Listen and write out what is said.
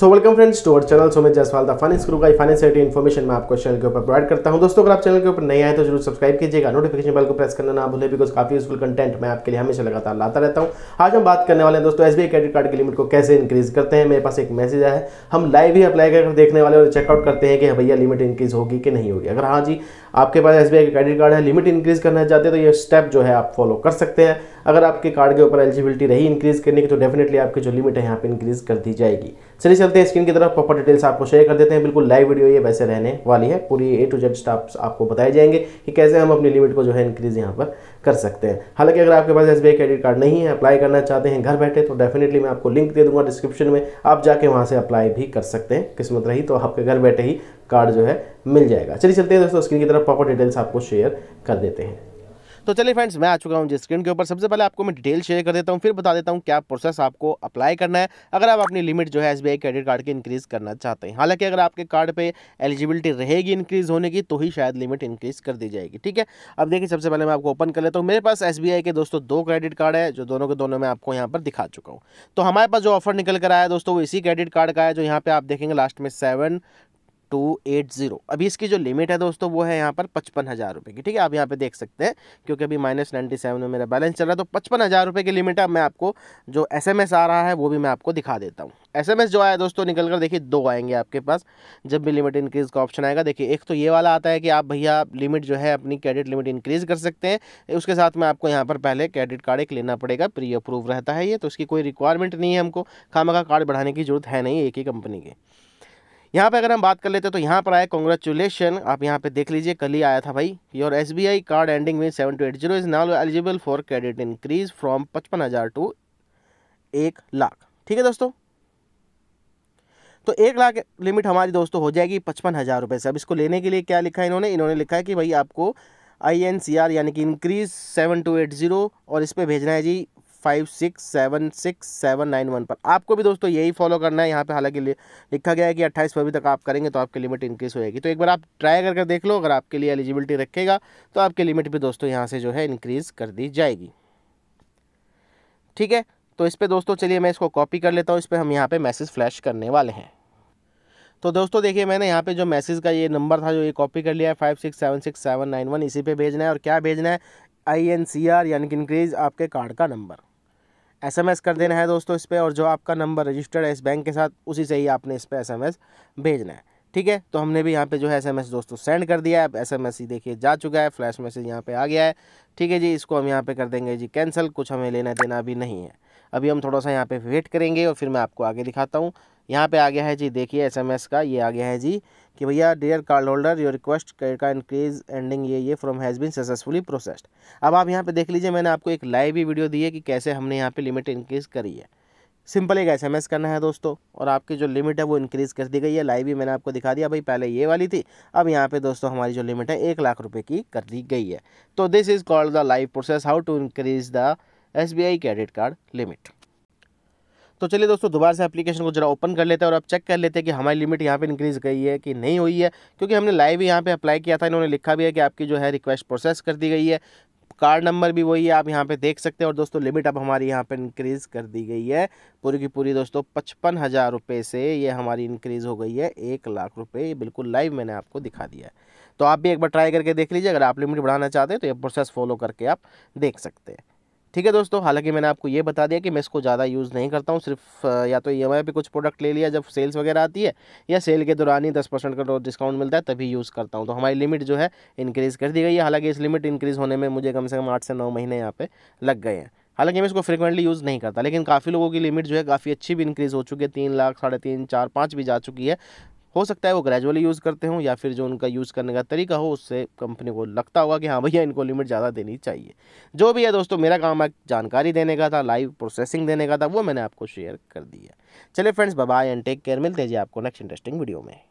so welcome friends to our channel Somesh Jaswal the finance group का finance IT information मैं आपको channel के ऊपर प्रोवाइड करता हूं दोस्तों अगर आप चैनल के ऊपर नए आए तो जरूर सब्सक्राइब कीजिएगा नोटिफिकेशन बेल को प्रेस करना ना भूलें बिकॉज काफी यूजफुल कंटेंट मैं आपके लिए हमेशा लगातार लाता रहता हूँ आज हम बात करने वाले हैं दोस्तों एस क्रेडिट कार्ड की लिमिट को कैसे इंक्रीज करते हैं मेरे पास एक मैसेज आया है हम लाइव ही अप्लाई कर देखने वाले और चेकआउट करते हैं कि हाँ भैया लिमिट इंक्रीज होगी कि नहीं होगी अगर हाँ जी आपके पास एस का क्रेडिट कार्ड है लिमिट इंक्रीज करना चाहते हैं तो ये स्टेप जो है आप फॉलो कर सकते हैं अगर आपके कार्ड के ऊपर एलिजिबिलिटी रही इंक्रीज़ करने की तो डेफिनेटली आपकी जो लिमिट है यहाँ पर इंक्रीज़ कर दी जाएगी चलिए चलते हैं स्क्रीन की तरफ प्रॉपर डिटेल्स आपको शेयर कर देते हैं बिल्कुल लाइव वीडियो ये वैसे रहने वाली है पूरी ए टू जेड स्टाफ आपको बताए जाएंगे कि कैसे हम अपनी लिमिट को जो है इंक्रीज़ यहाँ पर कर सकते हैं हालांकि अगर आपके पास एस क्रेडिट कार्ड नहीं है अप्लाई करना चाहते हैं घर बैठे तो डेफिनेटली मैं आपको लिंक दे दूंगा डिस्क्रिप्शन में आप जाके वहाँ से अप्लाई भी कर सकते हैं किस्मत रही तो आपके घर बैठे ही कार्ड जो है मिल जाएगा चलिए चलते हैं दोस्तों स्क्रीन की तरफ प्रॉपर डिटेल्स आपको शेयर कर देते हैं तो चलिए फ्रेंड्स मैं आ चुका हूँ जिस स्क्रीन के ऊपर सबसे पहले आपको मैं डिटेल शेयर कर देता हूँ फिर बता देता हूँ क्या प्रोसेस आपको अप्लाई करना है अगर आप अपनी लिमिट जो है एस क्रेडिट कार्ड की इंक्रीज़ करना चाहते हैं हालांकि अगर आपके कार्ड पर एलिजिबिलिटी रहेगी इंक्रीज़ होने की तो ही शायद लिमिट इंक्रीज़ कर दी जाएगी ठीक है अब देखिए सबसे पहले मैं आपको ओपन कर लेता हूँ मेरे पास एस के दोस्तों दो क्रेडिट कार्ड है जो दोनों के दोनों मैं आपको यहाँ पर दिखा चुका हूँ तो हमारे पास जो ऑफर निकल कर आया दोस्तों वो इसी क्रेडिट कार्ड का है जो यहाँ पर आप देखेंगे लास्ट में सेवन टू एट ज़ीरो अभी इसकी जो लिमिट है दोस्तों वो है यहाँ पर पचपन हज़ार रुपये की ठीक है आप यहाँ पे देख सकते हैं क्योंकि अभी माइनस नाइन्टी सेवन में मेरा बैलेंस चल रहा है तो पचपन हज़ार रुपये की लिमिट है मैं आपको जो एस एम एस आ रहा है वो भी मैं आपको दिखा देता हूँ एस एम एस जो आया दोस्तों निकल कर देखिए दो आएंगे आपके पास जब भी लिमिट इंक्रीज़ का ऑप्शन आएगा देखिए एक तो ये वाला आता है कि आप भैया लिमिट जो है अपनी क्रेडिट लिमिट इंक्रीज़ कर सकते हैं उसके साथ में आपको यहाँ पर पहले क्रेडिट कार्ड एक लेना पड़ेगा प्री अप्रूव रहता है ये तो उसकी कोई रिक्वायरमेंट नहीं है हमको खामा का कार्ड बढ़ाने की जरूरत है नहीं एक ही कंपनी के यहाँ पे अगर हम बात कर लेते हैं तो यहाँ पर आया कॉन्ग्रेचुलेशन आप यहाँ पे देख लीजिए कल ही आया था भाई your S B I card ending with seven two eight zero is now eligible for credit increase from पचपन हज़ार टू एक लाख ठीक है दोस्तों तो एक लाख लिमिट हमारी दोस्तों हो जाएगी पचपन हज़ार रुपये से अब इसको लेने के लिए क्या लिखा है इन्होंने इन्होंने लिखा है कि भाई आपको आई एन सी आर यानी कि increase seven two eight zero और इस पर भेजना है जी five six seven six seven nine one पर आपको भी दोस्तों यही फॉलो करना है यहाँ पे हालांकि लिखा गया है कि अट्ठाईस फरवरी तक आप करेंगे तो आपकी लिमिट इंक्रीज़ होएगी तो एक बार आप ट्राई करके देख लो अगर आपके लिए एलिजिबिलिटी रखेगा तो आपकी लिमिट भी दोस्तों यहाँ से जो है इंक्रीज़ कर दी जाएगी ठीक है तो इस पर दोस्तों चलिए मैं इसको कॉपी कर लेता हूँ इस पर हम यहाँ पर मैसेज फ्लैश करने वाले हैं तो दोस्तों देखिए मैंने यहाँ पे जो मैसेज का ये नंबर था जो ये कॉपी कर लिया है five six seven six seven nine one इसी पे भेजना है और क्या भेजना है आई एन सी आर यानी कि इंक्रीज आपके कार्ड का नंबर एसएमएस कर देना है दोस्तों इस पर और जो आपका नंबर रजिस्टर्ड है इस बैंक के साथ उसी से ही आपने इस पर एसएमएस भेजना है ठीक है तो हमने भी यहाँ पे जो है एसएमएस दोस्तों सेंड कर दिया है एम एसएमएस ही देखिए जा चुका है फ्लैश मैसेज यहाँ पे आ गया है ठीक है जी इसको हम यहाँ पे कर देंगे जी कैंसिल कुछ हमें लेना देना भी नहीं है अभी हम थोड़ा सा यहाँ पे वेट करेंगे और फिर मैं आपको आगे दिखाता हूँ यहाँ पे आ गया है जी देखिए एसएमएस का ये आ गया है जी कि भैया dear card holder your request का इंक्रीज एंडिंग ये ये from has been successfully processed अब आप यहाँ पे देख लीजिए मैंने आपको एक लाइव भी वीडियो दी है कि कैसे हमने यहाँ पे लिमिट इंक्रीज़ करी है सिंपल एक एसएमएस करना है दोस्तों और आपकी जो लिमिट है वो इंक्रीज़ कर दी गई है लाइव भी मैंने आपको दिखा दिया भाई पहले ये वाली थी अब यहाँ पे दोस्तों हमारी जो लिमिट है एक लाख रुपए की कर दी गई है तो this is called the live process how to increase the S credit card limit तो चलिए दोस्तों दोबारा से एप्लीकेशन को जरा ओपन कर लेते हैं और अब चेक कर लेते हैं कि हमारी लिमिट यहाँ पे इंक्रीज़ गई है कि नहीं हुई है क्योंकि हमने लाइव यहाँ पे अप्लाई किया था इन्होंने लिखा भी है कि आपकी जो है रिक्वेस्ट प्रोसेस कर दी गई है कार्ड नंबर भी वही है आप यहाँ पे देख सकते हैं और दोस्तों लिमिट अब हमारी यहाँ पे इंक्रीज़ कर दी गई है पूरी की पूरी दोस्तों पचपन हज़ार रुपये से ये हमारी इंक्रीज़ हो गई है एक लाख रुपये ये बिल्कुल लाइव मैंने आपको दिखा दिया है तो आप भी एक बार ट्राई करके देख लीजिए अगर आप लिमिट बढ़ाना चाहते हैं तो ये प्रोसेस फॉलो करके आप देख सकते हैं ठीक है दोस्तों हालांकि मैंने आपको ये बता दिया कि मैं इसको ज़्यादा यूज़ नहीं करता हूँ सिर्फ या तो ई एम आई पे कुछ प्रोडक्ट ले लिया जब सेल्स वगैरह आती है या सेल के दौरान ही दस परसेंट का डिस्काउंट तो मिलता है तभी यूज़ करता हूँ तो हमारी लिमिट जो है इंक्रीज़ कर दी गई है हालांकि इस लिमिट इंक्रीज़ होने में मुझे कम से कम आठ से नौ महीने यहाँ पर लग गए हैं हालांकि मैं इसको फ्रिक्वेंटली यूज़ नहीं करता लेकिन काफ़ी लोगों की लिमिट जो है काफ़ी अच्छी भी इंक्रीज़ हो चुकी है तीन लाख साढ़े तीन चार पाँच भी जा चुकी है हो सकता है वो ग्रेजुअली यूज़ करते हों या फिर जो उनका यूज़ करने का तरीका हो उससे कंपनी को लगता होगा कि हाँ भैया इनको लिमिट ज़्यादा देनी चाहिए जो भी है दोस्तों मेरा काम है जानकारी देने का था लाइव प्रोसेसिंग देने का था वो मैंने आपको शेयर कर दिया चलिए friends bye and take care मिलते हैं जी आपको नेक्स्ट इंटरेस्टिंग वीडियो में